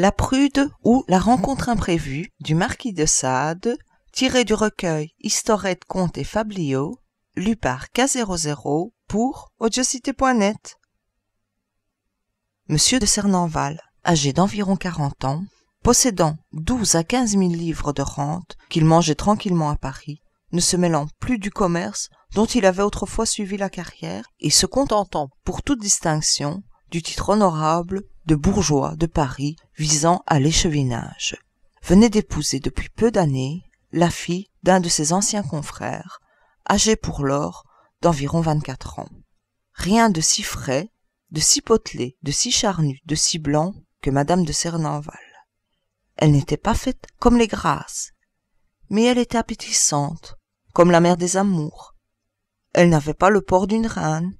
La prude ou la rencontre imprévue du marquis de Sade, tiré du recueil Historette, comte et Fabliaux, lu par K00 pour audiocité.net. Monsieur de Cernanval, âgé d'environ 40 ans, possédant 12 à 15 mille livres de rente qu'il mangeait tranquillement à Paris, ne se mêlant plus du commerce dont il avait autrefois suivi la carrière et se contentant pour toute distinction du titre honorable de bourgeois de Paris visant à l'échevinage, venait d'épouser depuis peu d'années la fille d'un de ses anciens confrères, âgé pour l'or d'environ 24 ans. Rien de si frais, de si potelé, de si charnu, de si blanc que madame de Cernanval. Elle n'était pas faite comme les grâces, mais elle était appétissante, comme la mère des amours. Elle n'avait pas le port d'une reine,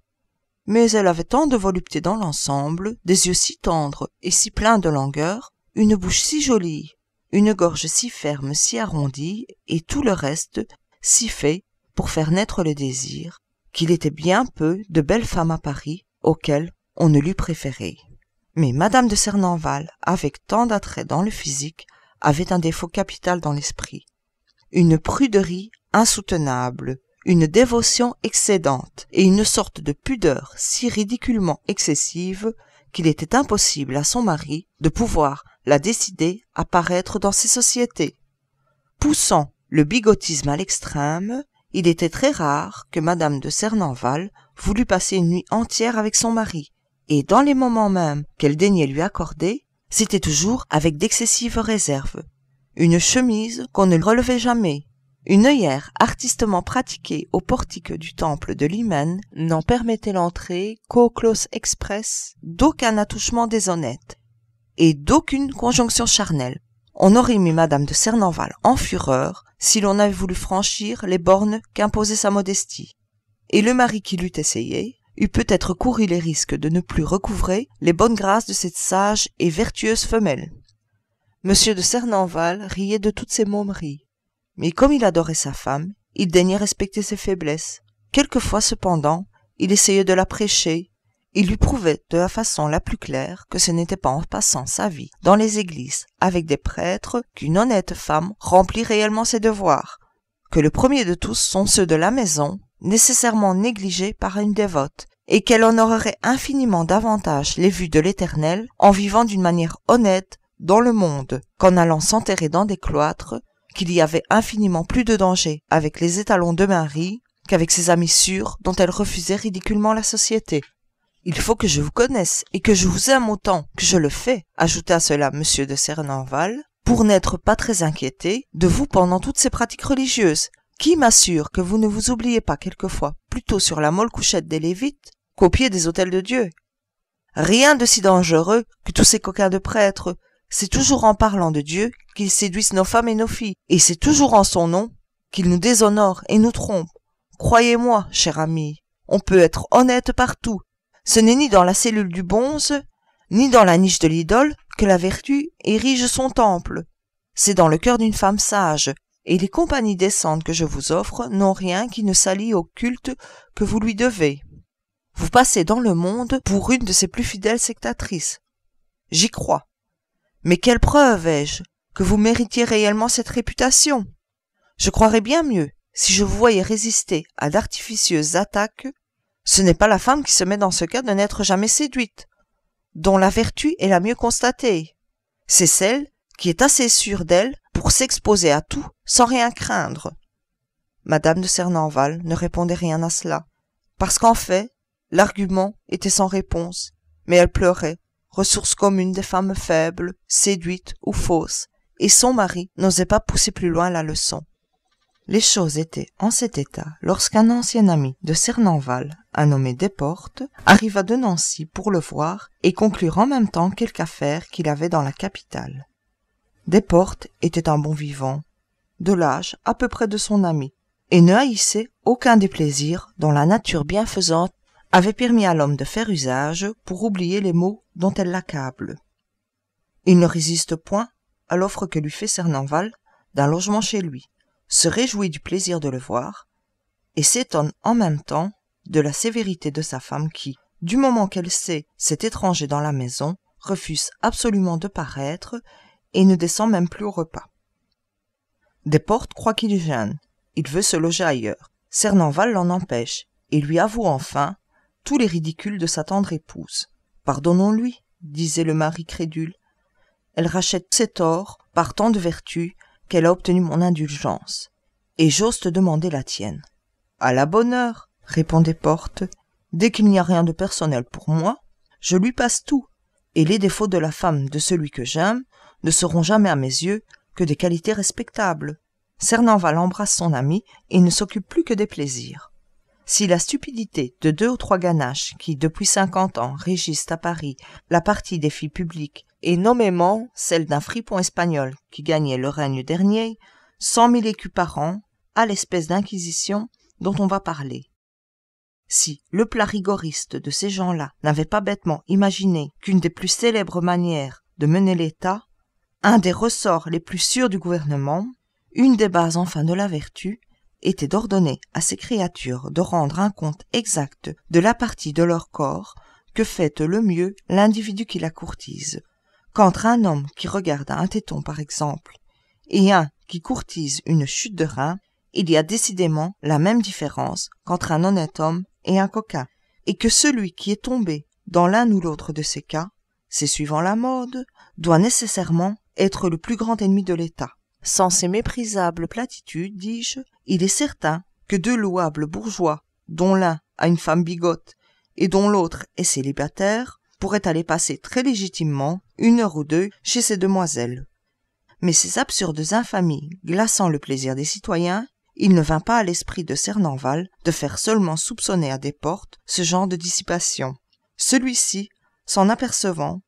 mais elle avait tant de volupté dans l'ensemble des yeux si tendres et si pleins de langueur une bouche si jolie une gorge si ferme si arrondie et tout le reste si fait pour faire naître le désir qu'il était bien peu de belles femmes à paris auxquelles on ne l'eût préférée mais madame de Cernanval, avec tant d'attrait dans le physique, avait un défaut capital dans l'esprit. Une pruderie insoutenable, une dévotion excédente et une sorte de pudeur si ridiculement excessive qu'il était impossible à son mari de pouvoir la décider à paraître dans ses sociétés. Poussant le bigotisme à l'extrême, il était très rare que madame de Cernanval voulût passer une nuit entière avec son mari, et dans les moments même qu'elle daignait lui accorder, c'était toujours avec d'excessives réserves. Une chemise qu'on ne relevait jamais, une œillère artistement pratiquée au portique du temple de l'hymen n'en permettait l'entrée qu'au close express d'aucun attouchement déshonnête et d'aucune conjonction charnelle. On aurait mis Madame de Cernanval en fureur si l'on avait voulu franchir les bornes qu'imposait sa modestie. Et le mari qui l'eût essayé eût peut-être couru les risques de ne plus recouvrer les bonnes grâces de cette sage et vertueuse femelle. Monsieur de Cernanval riait de toutes ces momeries mais comme il adorait sa femme, il daignait respecter ses faiblesses. Quelquefois cependant, il essayait de la prêcher. Il lui prouvait de la façon la plus claire que ce n'était pas en passant sa vie dans les églises avec des prêtres qu'une honnête femme remplit réellement ses devoirs, que le premier de tous sont ceux de la maison, nécessairement négligés par une dévote, et qu'elle honorerait infiniment davantage les vues de l'Éternel en vivant d'une manière honnête dans le monde qu'en allant s'enterrer dans des cloîtres qu'il y avait infiniment plus de danger avec les étalons de Marie qu'avec ses amis sûrs dont elle refusait ridiculement la société. Il faut que je vous connaisse et que je vous aime autant que je le fais, ajouta cela Monsieur de Cernanval, pour n'être pas très inquiété de vous pendant toutes ces pratiques religieuses, qui m'assure que vous ne vous oubliez pas quelquefois plutôt sur la molle couchette des Lévites qu'au pied des hôtels de Dieu. Rien de si dangereux que tous ces coquins de prêtres c'est toujours en parlant de Dieu qu'ils séduise nos femmes et nos filles, et c'est toujours en son nom qu'il nous déshonore et nous trompe. Croyez-moi, cher ami, on peut être honnête partout. Ce n'est ni dans la cellule du bonze, ni dans la niche de l'idole que la vertu érige son temple. C'est dans le cœur d'une femme sage, et les compagnies décentes que je vous offre n'ont rien qui ne s'allie au culte que vous lui devez. Vous passez dans le monde pour une de ses plus fidèles sectatrices. J'y crois mais quelle preuve ai-je que vous méritiez réellement cette réputation je croirais bien mieux si je vous voyais résister à d'artificieuses attaques ce n'est pas la femme qui se met dans ce cas de n'être jamais séduite dont la vertu est la mieux constatée c'est celle qui est assez sûre d'elle pour s'exposer à tout sans rien craindre madame de Cernanval ne répondait rien à cela parce qu'en fait l'argument était sans réponse mais elle pleurait Ressources commune des femmes faibles, séduites ou fausses, et son mari n'osait pas pousser plus loin la leçon. Les choses étaient en cet état lorsqu'un ancien ami de Cernanval, un nommé Desportes, arriva de Nancy pour le voir et conclure en même temps quelque affaire qu'il avait dans la capitale. Desportes était un bon vivant, de l'âge à peu près de son ami, et ne haïssait aucun des plaisirs dont la nature bienfaisante avait permis à l'homme de faire usage pour oublier les mots dont elle l'accable. Il ne résiste point à l'offre que lui fait Cernanval d'un logement chez lui, se réjouit du plaisir de le voir, et s'étonne en même temps de la sévérité de sa femme qui, du moment qu'elle sait cet étranger dans la maison, refuse absolument de paraître et ne descend même plus au repas. Des portes croit qu'il gêne. Il veut se loger ailleurs. Cernanval l'en empêche et lui avoue enfin tous les ridicules de sa tendre épouse pardonnons-lui disait le mari crédule elle rachète ses torts par tant de vertus qu'elle a obtenu mon indulgence et j'ose te demander la tienne à la bonne heure répondait porte dès qu'il n'y a rien de personnel pour moi je lui passe tout et les défauts de la femme de celui que j'aime ne seront jamais à mes yeux que des qualités respectables va embrasse son ami et ne s'occupe plus que des plaisirs si la stupidité de deux ou trois ganaches qui, depuis cinquante ans, régissent à Paris la partie des filles publiques, et nommément celle d'un fripon espagnol qui gagnait le règne dernier, cent mille écus par an, à l'espèce d'inquisition dont on va parler. Si le plat rigoriste de ces gens-là n'avait pas bêtement imaginé qu'une des plus célèbres manières de mener l'État, un des ressorts les plus sûrs du gouvernement, une des bases enfin de la vertu, était d'ordonner à ces créatures de rendre un compte exact de la partie de leur corps que fait le mieux l'individu qui la courtise. Qu'entre un homme qui regarde un téton, par exemple, et un qui courtise une chute de rein, il y a décidément la même différence qu'entre un honnête homme et un coquin, et que celui qui est tombé dans l'un ou l'autre de ces cas, c'est suivant la mode, doit nécessairement être le plus grand ennemi de l'État. Sans ces méprisables platitudes, dis-je, il est certain que deux louables bourgeois, dont l'un a une femme bigote et dont l'autre est célibataire, pourraient aller passer très légitimement une heure ou deux chez ces demoiselles. Mais ces absurdes infamies glaçant le plaisir des citoyens, il ne vint pas à l'esprit de Cernanval de faire seulement soupçonner à des portes ce genre de dissipation. Celui-ci, s'en apercevant,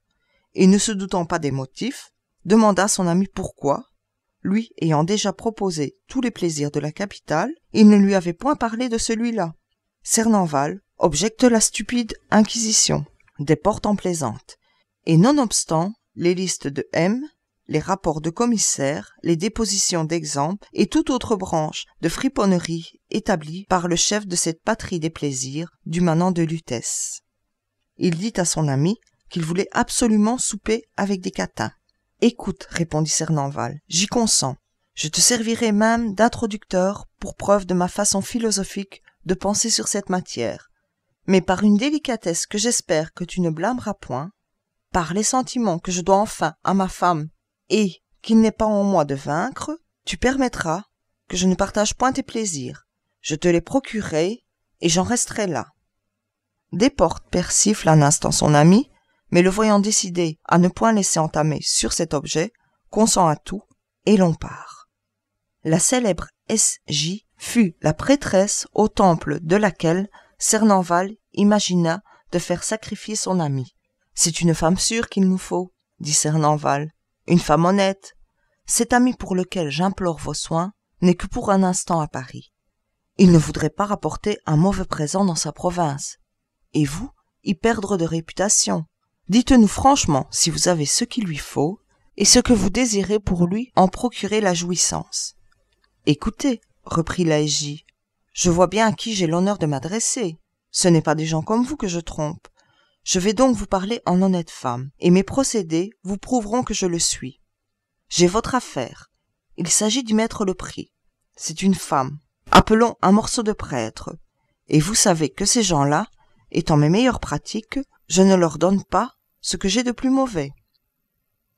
et ne se doutant pas des motifs, demanda à son ami pourquoi, lui ayant déjà proposé tous les plaisirs de la capitale, il ne lui avait point parlé de celui-là. Cernanval objecte la stupide inquisition des portes en plaisante, et nonobstant les listes de M, les rapports de commissaires, les dépositions d'exemples et toute autre branche de friponnerie établie par le chef de cette patrie des plaisirs, du manant de Lutèce. Il dit à son ami qu'il voulait absolument souper avec des catins. Écoute, répondit Cernanval, j'y consens. Je te servirai même d'introducteur pour preuve de ma façon philosophique de penser sur cette matière. Mais par une délicatesse que j'espère que tu ne blâmeras point, par les sentiments que je dois enfin à ma femme et qu'il n'est pas en moi de vaincre, tu permettras que je ne partage point tes plaisirs. Je te les procurerai et j'en resterai là. portes persifle un instant son ami mais le voyant décidé à ne point laisser entamer sur cet objet, consent à tout, et l'on part. La célèbre S.J. fut la prêtresse au temple de laquelle Cernanval imagina de faire sacrifier son ami. C'est une femme sûre qu'il nous faut, dit Cernanval, une femme honnête. Cet ami pour lequel j'implore vos soins n'est que pour un instant à Paris. Il ne voudrait pas rapporter un mauvais présent dans sa province, et vous y perdre de réputation. Dites-nous franchement si vous avez ce qu'il lui faut et ce que vous désirez pour lui en procurer la jouissance. Écoutez, reprit Laïji, je vois bien à qui j'ai l'honneur de m'adresser. Ce n'est pas des gens comme vous que je trompe. Je vais donc vous parler en honnête femme, et mes procédés vous prouveront que je le suis. J'ai votre affaire. Il s'agit d'y mettre le prix. C'est une femme. Appelons un morceau de prêtre. Et vous savez que ces gens-là, étant mes meilleures pratiques, je ne leur donne pas ce que j'ai de plus mauvais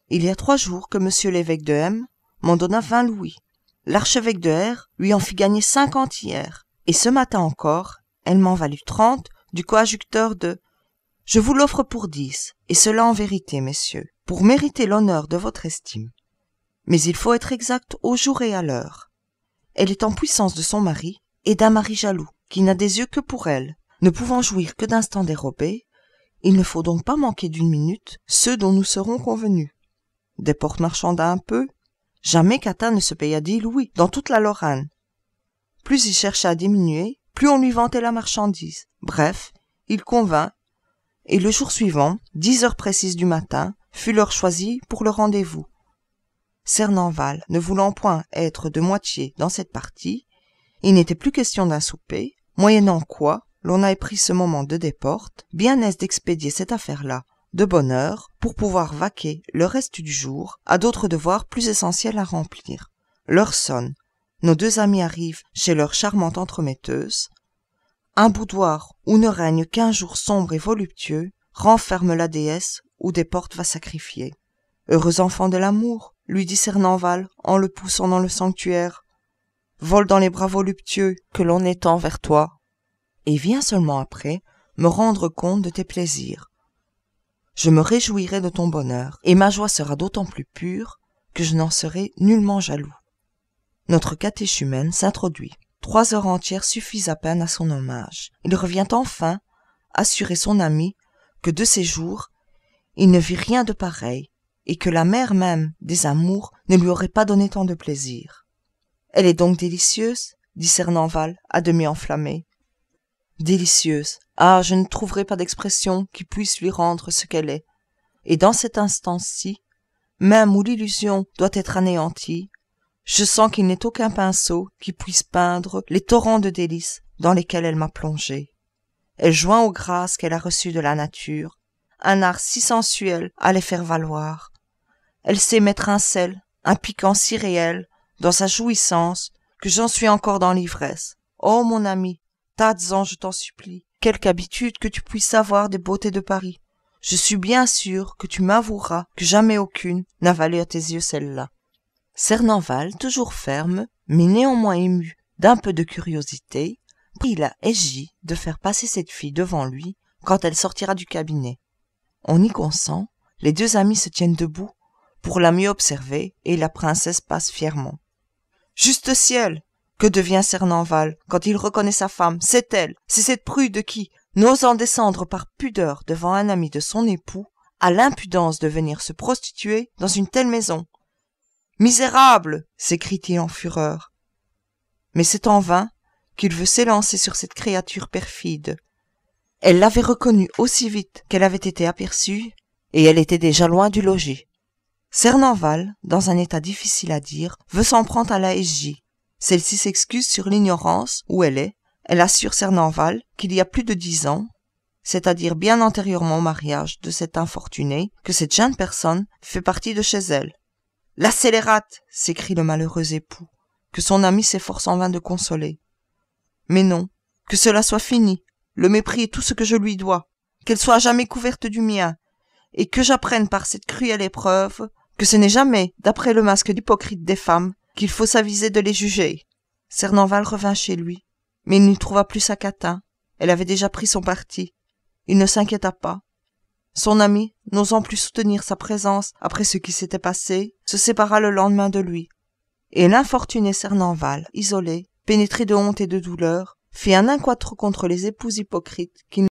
il y a trois jours que monsieur l'évêque de M m'en donna vingt louis l'archevêque de R lui en fit gagner cinquante hier et ce matin encore elle m'en valut trente du coadjuteur de je vous l'offre pour dix et cela en vérité messieurs pour mériter l'honneur de votre estime mais il faut être exact au jour et à l'heure elle est en puissance de son mari et d'un mari jaloux qui n'a des yeux que pour elle ne pouvant jouir que d'instants dérobés il ne faut donc pas manquer d'une minute ceux dont nous serons convenus. Des portes marchandes un peu, jamais Cata ne se paya dix louis dans toute la Lorraine. Plus il chercha à diminuer, plus on lui vantait la marchandise. Bref, il convint, et le jour suivant, dix heures précises du matin, fut l'heure choisie pour le rendez-vous. Cernanval, ne voulant point être de moitié dans cette partie, il n'était plus question d'un souper, moyennant quoi l'on a pris ce moment de déporte, bien aise d'expédier cette affaire-là de bonne heure pour pouvoir vaquer le reste du jour à d'autres devoirs plus essentiels à remplir. L'heure sonne. Nos deux amis arrivent chez leur charmante entremetteuse. Un boudoir où ne règne qu'un jour sombre et voluptueux renferme la déesse où des portes va sacrifier. Heureux enfant de l'amour, lui dit Cernanval en le poussant dans le sanctuaire. Vole dans les bras voluptueux que l'on étend vers toi et viens seulement après me rendre compte de tes plaisirs. Je me réjouirai de ton bonheur, et ma joie sera d'autant plus pure que je n'en serai nullement jaloux. Notre catéchumène s'introduit. Trois heures entières suffisent à peine à son hommage. Il revient enfin assurer son ami que de ses jours, il ne vit rien de pareil, et que la mère même des amours ne lui aurait pas donné tant de plaisir. Elle est donc délicieuse, dit Cernanval, à demi enflammé délicieuse ah je ne trouverai pas d'expression qui puisse lui rendre ce qu'elle est et dans cet instant ci même où l'illusion doit être anéantie je sens qu'il n'est aucun pinceau qui puisse peindre les torrents de délices dans lesquels elle m'a plongé elle joint aux grâces qu'elle a reçues de la nature un art si sensuel à les faire valoir elle sait mettre un sel un piquant si réel dans sa jouissance que j'en suis encore dans l'ivresse oh mon ami tâtes je t'en supplie, quelque habitude que tu puisses avoir des beautés de Paris. Je suis bien sûr que tu m'avoueras que jamais aucune n'a valu à tes yeux celle-là. Cernanval, toujours ferme, mais néanmoins ému d'un peu de curiosité, prit la égie de faire passer cette fille devant lui quand elle sortira du cabinet. On y consent, les deux amis se tiennent debout pour la mieux observer et la princesse passe fièrement. Juste ciel! Que devient Cernanval quand il reconnaît sa femme C'est elle, c'est cette prude qui, n'osant descendre par pudeur devant un ami de son époux, a l'impudence de venir se prostituer dans une telle maison. Misérable s'écrie-t-il en fureur. Mais c'est en vain qu'il veut s'élancer sur cette créature perfide. Elle l'avait reconnue aussi vite qu'elle avait été aperçue, et elle était déjà loin du logis. Cernanval, dans un état difficile à dire, veut s'en prendre à la SJ, celle-ci s'excuse sur l'ignorance où elle est. Elle assure Cernanval qu'il y a plus de dix ans, c'est-à-dire bien antérieurement au mariage de cette infortunée, que cette jeune personne fait partie de chez elle. La scélérate s'écrie le malheureux époux, que son ami s'efforce en vain de consoler. Mais non, que cela soit fini, le mépris est tout ce que je lui dois, qu'elle soit jamais couverte du mien, et que j'apprenne par cette cruelle épreuve que ce n'est jamais, d'après le masque d'hypocrite des femmes, qu'il faut s'aviser de les juger. Cernanval revint chez lui, mais il n'y trouva plus sa catin. Elle avait déjà pris son parti. Il ne s'inquiéta pas. Son ami, n'osant plus soutenir sa présence après ce qui s'était passé, se sépara le lendemain de lui. Et l'infortuné Cernanval, isolé, pénétré de honte et de douleur, fit un inquatre contre les épouses hypocrites qui